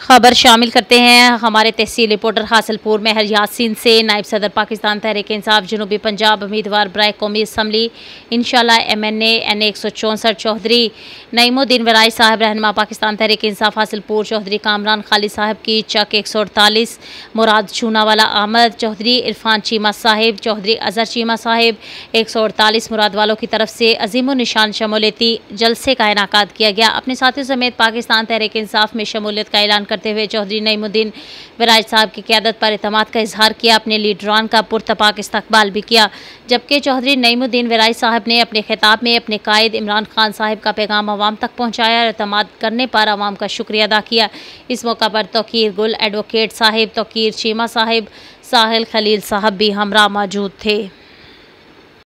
खबर शामिल करते हैं हमारे तहसील रिपोर्टर हासिलपुर में यासिन से नायब सदर पाकिस्तान तहरीक इंसाफ जनूबी पंजाब उम्मीदवार ब्राय कौमी इसम्बली इनशाला एम एन एन एक सौ चौंसठ चौधरी नईमुद्दीन वराज साहब रहनमा पाकिस्तान तहरीक इंसाफ हासिलपुर चौधरी कामरान खाली साहब की चक एक सौ अड़तालीस मुराद छूनावाला आमद चौधरी इरफान चीमा साहिब चौधरी अजहर चीमा साहिब एक सौ अड़तालीस मुराद वालों की तरफ से अजीम निशान शमूलियती जलसे का इनका किया गया अपने साथियों समेत पाकिस्तान तहरीक इंसाफ में शमूलियत का ऐलान करते हुए चौधरी नईमुद्दीन बराज साहब की क्यादत पर अतमाद का इजहार किया अपने लीडरान का पुरतपाक इस्तकबाल भी किया जबकि चौधरी नईमुद्दीन बराज साहब ने अपने खिताब में अपने कायद इमरान खान साहब का पैगाम आवाम तक पहुँचाया और अतमाद करने पर आवाम का शुक्रिया अदा किया इस मौका पर तोकीर गुल एडवोकेट साहिब तोकीर चीमा साहिब साहिल खलील साहब भी हमरा मौजूद थे